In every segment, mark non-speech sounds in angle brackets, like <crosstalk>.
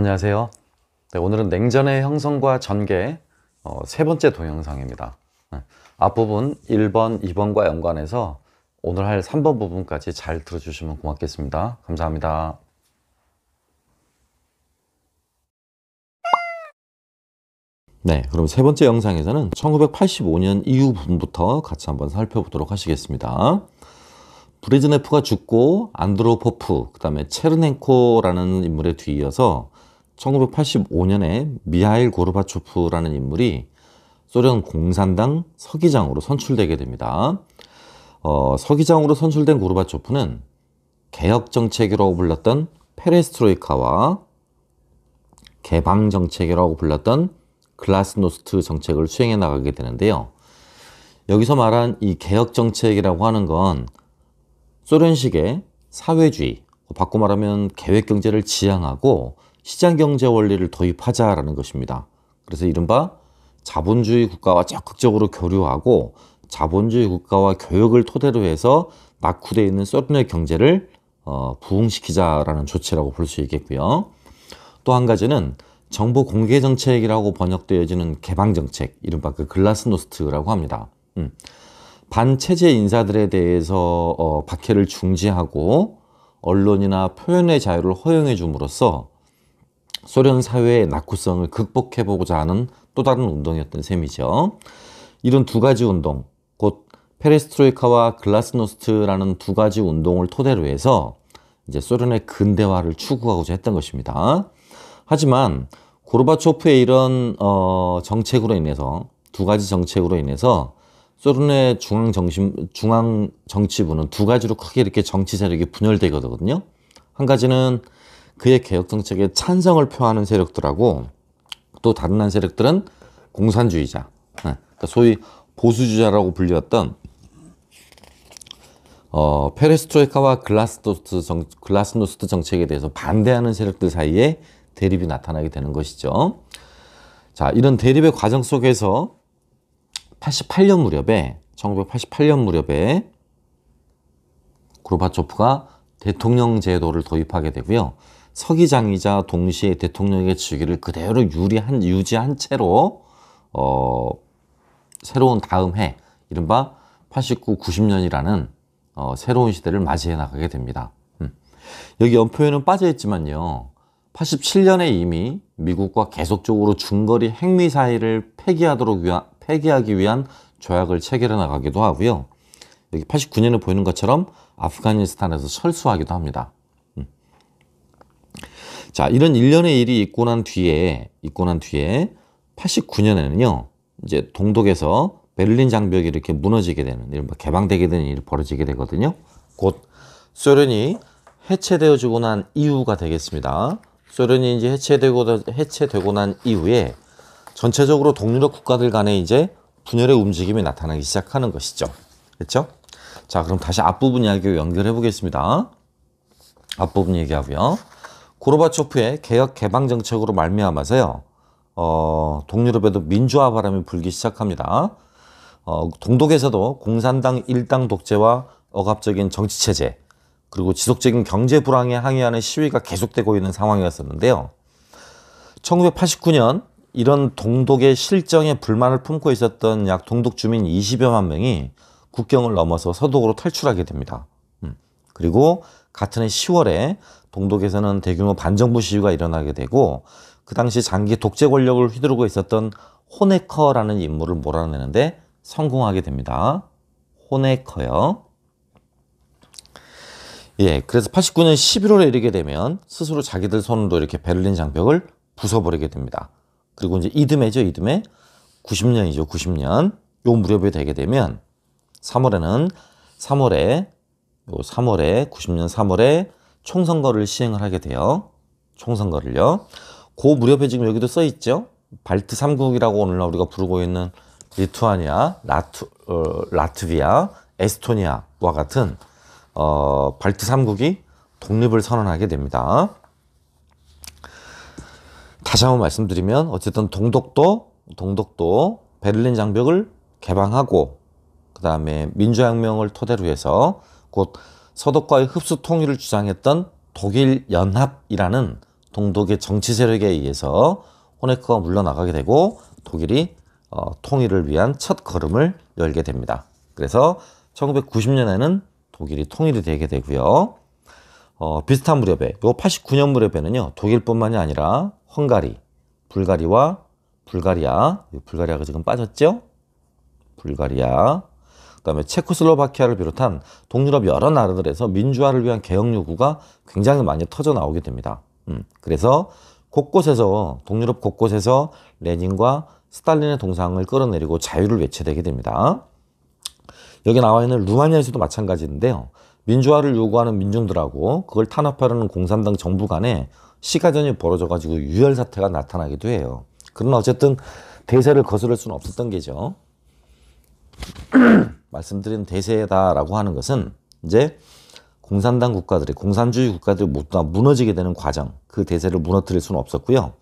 안녕하세요. 네, 오늘은 냉전의 형성과 전개 어, 세 번째 동영상입니다. 네, 앞부분 1번, 2번과 연관해서 오늘 할 3번 부분까지 잘 들어주시면 고맙겠습니다. 감사합니다. 네, 그럼 세 번째 영상에서는 1985년 이후 부분부터 같이 한번 살펴보도록 하시겠습니다. 브레즈네프가 죽고 안드로포프, 그 다음에 체르넨코라는 인물에 뒤이어서 1985년에 미하일 고르바초프라는 인물이 소련 공산당 서기장으로 선출되게 됩니다. 어, 서기장으로 선출된 고르바초프는 개혁정책이라고 불렸던 페레스트로이카와 개방정책이라고 불렸던 글라스노스트 정책을 수행해 나가게 되는데요. 여기서 말한 이 개혁정책이라고 하는 건 소련식의 사회주의, 바꿔 말하면 계획경제를 지향하고 시장 경제 원리를 도입하자라는 것입니다. 그래서 이른바 자본주의 국가와 적극적으로 교류하고 자본주의 국가와 교역을 토대로 해서 낙후되어 있는 소련의 경제를 어, 부흥시키자라는 조치라고 볼 수 있겠고요. 또 한 가지는 정보 공개 정책이라고 번역되어지는 개방 정책, 이른바 그 글라스노스트라고 합니다. 음. 반체제 인사들에 대해서 어, 박해를 중지하고 언론이나 표현의 자유를 허용해 줌으로써 소련 사회의 낙후성을 극복해보고자 하는 또 다른 운동이었던 셈이죠. 이런 두 가지 운동, 곧 페레스트로이카와 글라스노스트라는 두 가지 운동을 토대로 해서 이제 소련의 근대화를 추구하고자 했던 것입니다. 하지만 고르바초프의 이런 어, 정책으로 인해서 두 가지 정책으로 인해서 소련의 중앙 정심 중앙 정치부는 두 가지로 크게 이렇게 정치 세력이 분열되거든요. 한 가지는 그의 개혁 정책에 찬성을 표하는 세력들하고 또 다른 한 세력들은 공산주의자, 네. 그러니까 소위 보수주자라고 불리웠던 어, 페레스트로이카와 글라스노스트, 정, 글라스노스트 정책에 대해서 반대하는 세력들 사이에 대립이 나타나게 되는 것이죠. 자, 이런 대립의 과정 속에서 88년 무렵에 1988년 무렵에 고르바초프가 대통령 제도를 도입하게 되고요. 서기장이자 동시에 대통령의 직위를 그대로 유리한, 유지한 채로 어, 새로운 다음 해, 이른바 89, 90년이라는 어, 새로운 시대를 맞이해 나가게 됩니다. 음. 여기 연표에는 빠져있지만요. 87년에 이미 미국과 계속적으로 중거리 핵미 사이를 폐기하도록 위한, 폐기하기 위한 조약을 체결해 나가기도 하고요. 여기 89년에 보이는 것처럼 아프가니스탄에서 철수하기도 합니다. 자, 이런 일련의 일이 있고 난 뒤에, 있고 난 뒤에 89년에는요, 이제 동독에서 베를린 장벽이 이렇게 무너지게 되는, 이른 뭐 개방되게 되는 일이 벌어지게 되거든요. 곧 소련이 해체되어지고 난 이후가 되겠습니다. 소련이 이제 해체되고, 해체되고 난 이후에 전체적으로 동유럽 국가들 간에 이제 분열의 움직임이 나타나기 시작하는 것이죠. 그렇죠? 자, 그럼 다시 앞부분 이야기로 연결해 보겠습니다. 앞부분 얘기하고요. 고르바초프의 개혁 개방 정책으로 말미암아서요. 어, 동유럽에도 민주화 바람이 불기 시작합니다. 어, 동독에서도 공산당 일당 독재와 억압적인 정치 체제 그리고 지속적인 경제 불황에 항의하는 시위가 계속되고 있는 상황이었었는데요. 1989년 이런 동독의 실정에 불만을 품고 있었던 약 동독 주민 20여만 명이 국경을 넘어서 서독으로 탈출하게 됩니다. 음, 그리고 같은 해 10월에 동독에서는 대규모 반정부 시위가 일어나게 되고 그 당시 장기 독재 권력을 휘두르고 있었던 호네커라는 인물을 몰아내는데 성공하게 됩니다. 호네커요. 예, 그래서 89년 11월에 이르게 되면 스스로 자기들 손으로 이렇게 베를린 장벽을 부숴버리게 됩니다. 그리고 이제 이듬해죠, 이듬해. 90년이죠, 90년. 요 무렵에 되게 되면 3월에는 3월에 3월에 90년 3월에 총선거를 시행을 하게 돼요. 총선거를요. 그 무렵에 지금 여기도 써 있죠. 발트 3국이라고 오늘날 우리가 부르고 있는 리투아니아, 라투, 어, 라트비아, 에스토니아와 같은 어, 발트 3국이 독립을 선언하게 됩니다. 다시 한번 말씀드리면 어쨌든 동독도 동독도 베를린 장벽을 개방하고 그 다음에 민주혁명을 토대로 해서 곧 서독과의 흡수 통일을 주장했던 독일 연합이라는 동독의 정치 세력에 의해서 호네크가 물러나가게 되고 독일이 어, 통일을 위한 첫 걸음을 열게 됩니다. 그래서 1990년에는 독일이 통일이 되게 되고요. 어, 비슷한 무렵에 요 89년 무렵에는요 독일뿐만이 아니라 헝가리, 불가리와 불가리아, 불가리아가 지금 빠졌죠? 불가리아, 그다음에 체코슬로바키아를 비롯한 동유럽 여러 나라들에서 민주화를 위한 개혁 요구가 굉장히 많이 터져 나오게 됩니다. 음, 그래서 곳곳에서 동유럽 곳곳에서 레닌과 스탈린의 동상을 끌어내리고 자유를 외쳐대게 됩니다. 여기 나와 있는 루마니아에서도 마찬가지인데요. 민주화를 요구하는 민중들하고 그걸 탄압하려는 공산당 정부 간에 시가전이 벌어져가지고 유혈 사태가 나타나기도 해요. 그러나 어쨌든 대세를 거스를 수는 없었던 게죠. <clears throat> 말씀드린 대세다라고 하는 것은 이제 공산당 국가들이 공산주의 국가들이 모두 무너지게 되는 과정 그 대세를 무너뜨릴 수는 없었고요.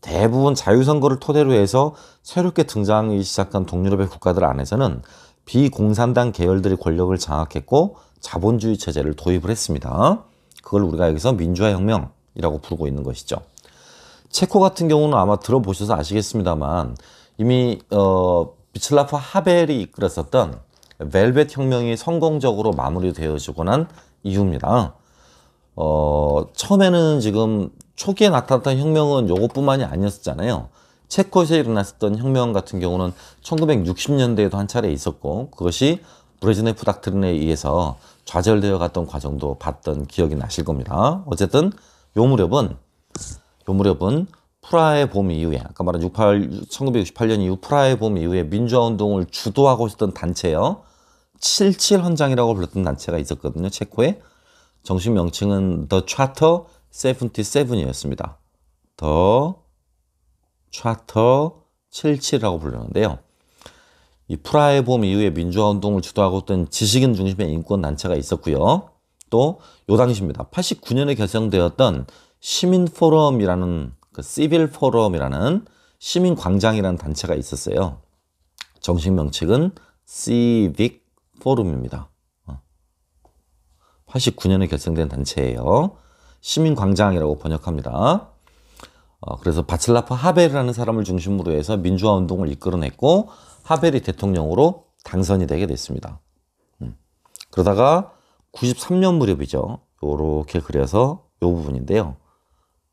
대부분 자유선거를 토대로 해서 새롭게 등장하기 시작한 동유럽의 국가들 안에서는 비공산당 계열들이 권력을 장악했고 자본주의 체제를 도입을 했습니다. 그걸 우리가 여기서 민주화혁명이라고 부르고 있는 것이죠. 체코 같은 경우는 아마 들어보셔서 아시겠습니다만 이미 어, 비틀라프 하벨이 이끌었었던 벨벳 혁명이 성공적으로 마무리되어지고 난 이유입니다. 어, 처음에는 지금 초기에 나타났던 혁명은 요것뿐만이 아니었잖아요. 체코에서 일어났었던 혁명 같은 경우는 1960년대에도 한 차례 있었고 그것이 브레즈네프 닥트린에 의해서 좌절되어 갔던 과정도 봤던 기억이 나실 겁니다. 어쨌든 요 무렵은 요 무렵은 프라하의 봄 이후에 아까 말한 68, 1968년 이후 프라하의 봄 이후에 민주화 운동을 주도하고 있었던 단체요. 77 헌장이라고 불렀던 단체가 있었거든요. 체코에 정식 명칭은 The Charter 77이었습니다. The Charter 77이라고 불렀는데요. 이 프라하의 봄 이후에 민주화 운동을 주도하고 있던 지식인 중심의 인권 단체가 있었고요. 또요 당시입니다. 89년에 결성되었던 시민 포럼이라는 그 시빌 포럼이라는 시민 광장이라는 단체가 있었어요. 정식 명칭은 시빅 포럼입니다. 89년에 어. 결성된 단체예요. 시민 광장이라고 번역합니다. 어, 그래서 바칠라프 하벨이라는 사람을 중심으로 해서 민주화 운동을 이끌어냈고 하벨이 대통령으로 당선이 되게 됐습니다. 음. 그러다가 93년 무렵이죠. 요렇게 그려서 요 부분인데요.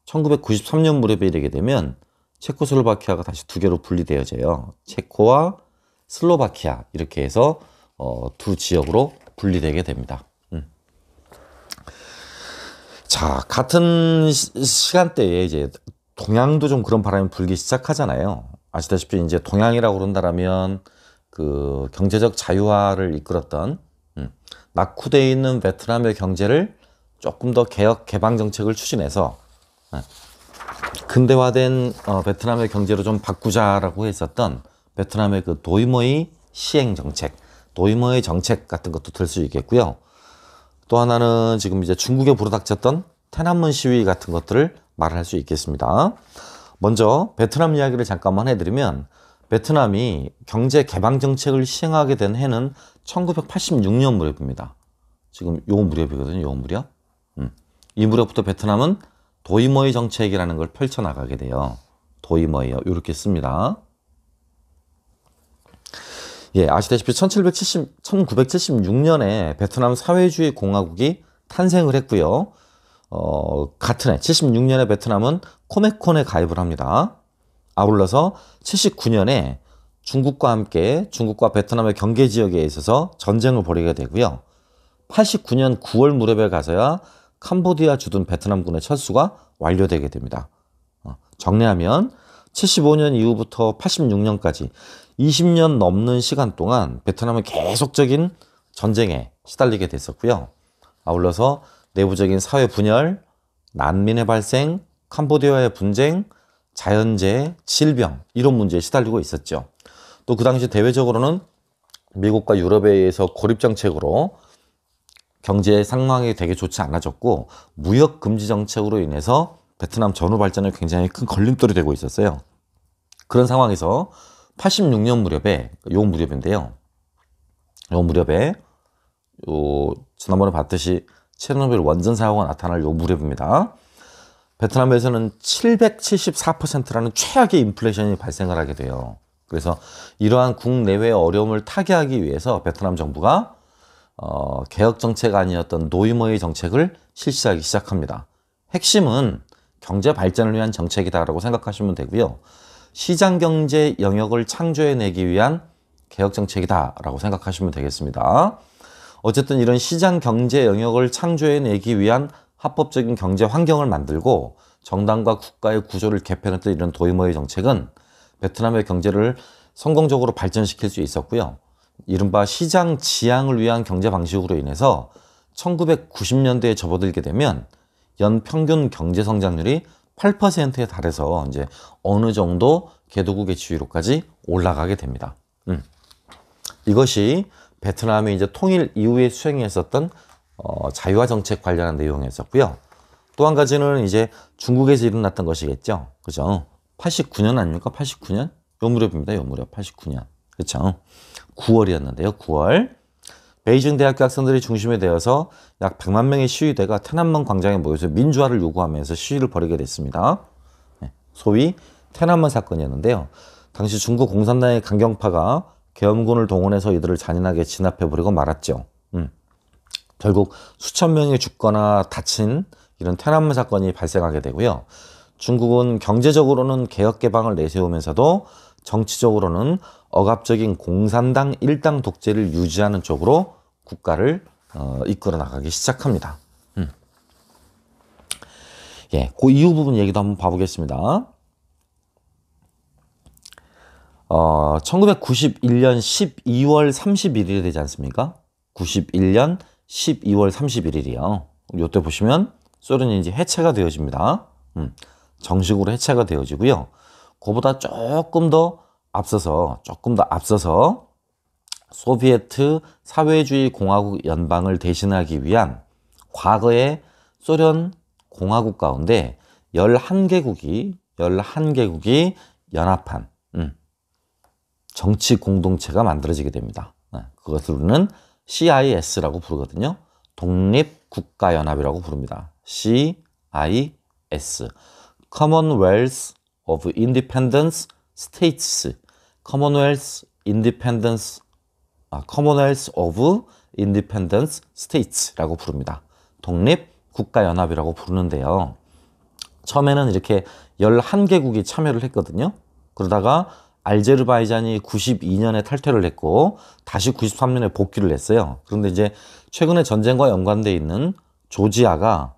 1993년 무렵에 이르게 되면 체코슬로바키아가 다시 두 개로 분리되어져요. 체코와 슬로바키아 이렇게 해서 어, 두 지역으로 분리되게 됩니다. 음. 자 같은 시, 간대에 이제 동양도 좀 그런 바람이 불기 시작하잖아요. 아시다시피 이제 동양이라고 그런다라면 그 경제적 자유화를 이끌었던 음, 낙후되어 있는 베트남의 경제를 조금 더 개혁 개방 정책을 추진해서 네. 근대화된 어, 베트남의 경제로 좀 바꾸자라고 했었던 베트남의 그 도이머의 시행 정책, 도이머의 정책 같은 것도 들 수 있겠고요. 또 하나는 지금 이제 중국에 불어닥쳤던 태남문 시위 같은 것들을 말할 수 있겠습니다. 먼저 베트남 이야기를 잠깐만 해드리면 베트남이 경제 개방 정책을 시행하게 된 해는 1986년 무렵입니다. 지금 요 무렵이거든요. 요 무렵. 음. 이 무렵부터 베트남은 도이머의 정책이라는 걸 펼쳐나가게 돼요. 도이머예요. 이렇게 씁니다. 예, 아시다시피 1770, 1976년에 베트남 사회주의 공화국이 탄생을 했고요. 어, 같은 해 76년에 베트남은 코메콘에 가입을 합니다. 아울러서 79년에 중국과 함께 중국과 베트남의 경계 지역에 있어서 전쟁을 벌이게 되고요. 89년 9월 무렵에 가서야 캄보디아 주둔 베트남군의 철수가 완료되게 됩니다. 어, 정리하면 75년 이후부터 86년까지 20년 넘는 시간 동안 베트남은 계속적인 전쟁에 시달리게 됐었고요. 아울러서 내부적인 사회 분열, 난민의 발생, 캄보디아의 분쟁, 자연재해, 질병 이런 문제에 시달리고 있었죠. 또 그 당시 대외적으로는 미국과 유럽에 의해서 고립 정책으로 경제 상황이 되게 좋지 않아졌고 무역 금지 정책으로 인해서 베트남 전후 발전에 굉장히 큰 걸림돌이 되고 있었어요. 그런 상황에서 86년 무렵에 요 무렵인데요. 요 무렵에 요 지난번에 봤듯이 체르노빌 원전 사고가 나타날 요 무렵입니다. 베트남에서는 774%라는 최악의 인플레이션이 발생을 하게 돼요. 그래서 이러한 국내외 어려움을 타개하기 위해서 베트남 정부가 어, 개혁 정책 아니었던 노이머의 정책을 실시하기 시작합니다. 핵심은 경제 발전을 위한 정책이다라고 생각하시면 되고요. 시장 경제 영역을 창조해내기 위한 개혁 정책이다라고 생각하시면 되겠습니다. 어쨌든 이런 시장 경제 영역을 창조해내기 위한 합법적인 경제 환경을 만들고 정당과 국가의 구조를 개편했던 이런 도이머의 정책은 베트남의 경제를 성공적으로 발전시킬 수 있었고요. 이른바 시장 지향을 위한 경제 방식으로 인해서 1990년대에 접어들게 되면 연 평균 경제 성장률이 8%에 달해서 이제 어느 정도 개도국의 지위로까지 올라가게 됩니다. 음. 이것이 베트남이 이제 통일 이후에 수행했었던 어, 자유화 정책 관련한 내용이었고요. 었또한 가지는 이제 중국에서 일어났던 것이겠죠. 그죠? 89년 아닙니까? 89년? 요 무렵입니다. 요 무렵 89년. 그렇죠? 9월이었는데요. 9월 베이징 대학교 학생들이 중심이 되어서 약 100만 명의 시위대가 테난먼 광장에 모여서 민주화를 요구하면서 시위를 벌이게 됐습니다. 네, 소위 테난먼 사건이었는데요. 당시 중국 공산당의 강경파가 계엄군을 동원해서 이들을 잔인하게 진압해버리고 말았죠. 음. 결국 수천 명이 죽거나 다친 이런 테난먼 사건이 발생하게 되고요. 중국은 경제적으로는 개혁 개방을 내세우면서도 정치적으로는 억압적인 공산당 일당 독재를 유지하는 쪽으로 국가를 어, 이끌어 나가기 시작합니다. 음. 예, 그 이후 부분 얘기도 한번 봐보겠습니다. 어, 1991년 12월 31일이 되지 않습니까? 91년 12월 31일이요. 요때 보시면 소련이 이제 해체가 되어집니다. 음, 정식으로 해체가 되어지고요. 그보다 조금 더 앞서서 조금 더 앞서서 소비에트 사회주의 공화국 연방을 대신하기 위한 과거의 소련 공화국 가운데 11개국이 11개국이 연합한 음, 정치 공동체가 만들어지게 됩니다. 네, 그것을 우리는 CIS라고 부르거든요. 독립국가연합이라고 부릅니다. CIS Commonwealth of Independent States Commonwealth Independence 아, Commonwealth of i n d e p e n d e n c States라고 부릅니다. 독립 국가 연합이라고 부르는데요. 처음에는 이렇게 11개국이 참여를 했거든요. 그러다가 알제르바이잔이 92년에 탈퇴를 했고 다시 93년에 복귀를 했어요. 그런데 이제 최근에 전쟁과 연관돼 있는 조지아가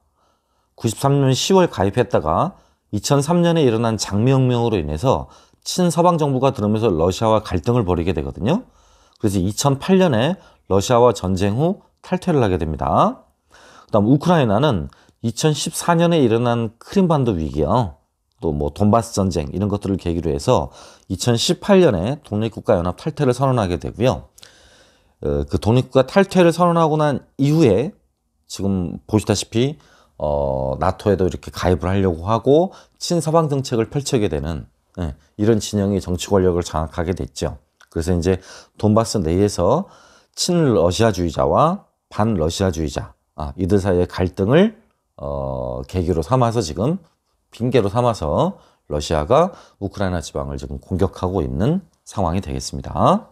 93년 10월 가입했다가 2003년에 일어난 장명명으로 인해서 친서방 정부가 들어오면서 러시아와 갈등을 벌이게 되거든요. 그래서 2008년에 러시아와 전쟁 후 탈퇴를 하게 됩니다. 그다음 우크라이나는 2014년에 일어난 크림반도 위기요. 또 뭐 돈바스 전쟁 이런 것들을 계기로 해서 2018년에 독립국가연합 탈퇴를 선언하게 되고요. 어, 그 독립국가 탈퇴를 선언하고 난 이후에 지금 보시다시피 어, 나토에도 이렇게 가입을 하려고 하고 친서방 정책을 펼치게 되는 예, 이런 진영이 정치 권력을 장악하게 됐죠. 그래서 이제 돈바스 내에서 친러시아주의자와 반러시아주의자 아, 이들 사이의 갈등을 어, 계기로 삼아서 지금 핑계로 삼아서 러시아가 우크라이나 지방을 지금 공격하고 있는 상황이 되겠습니다.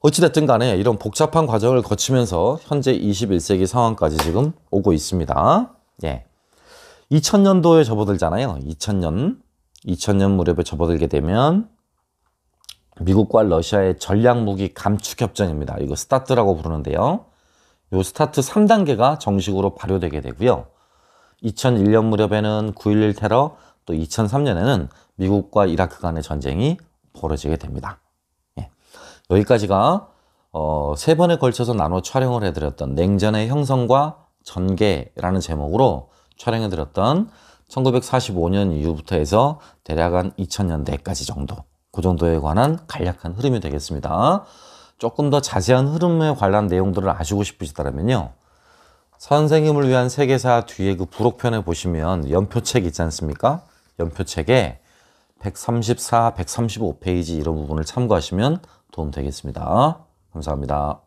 어찌됐든 간에 이런 복잡한 과정을 거치면서 현재 21세기 상황까지 지금 오고 있습니다. 예. 2000년도에 접어들잖아요. 2000년. 2000년 무렵에 접어들게 되면 미국과 러시아의 전략 무기 감축 협정입니다. 이거 스타트라고 부르는데요. 요 스타트 3단계가 정식으로 발효되게 되고요. 2001년 무렵에는 9.11 테러, 또 2003년에는 미국과 이라크 간의 전쟁이 벌어지게 됩니다. 예. 여기까지가 어, 세 번에 걸쳐서 나눠 촬영을 해드렸던 냉전의 형성과 전개라는 제목으로 촬영해드렸던 1945년 이후부터 해서 대략 한 2000년대까지 정도 그 정도에 관한 간략한 흐름이 되겠습니다. 조금 더 자세한 흐름에 관한 내용들을 아시고 싶으시다면요. 선생님을 위한 세계사 뒤에 그 부록편에 보시면 연표책 있지 않습니까? 연표책에 134, 135페이지 이런 부분을 참고하시면 도움 되겠습니다. 감사합니다.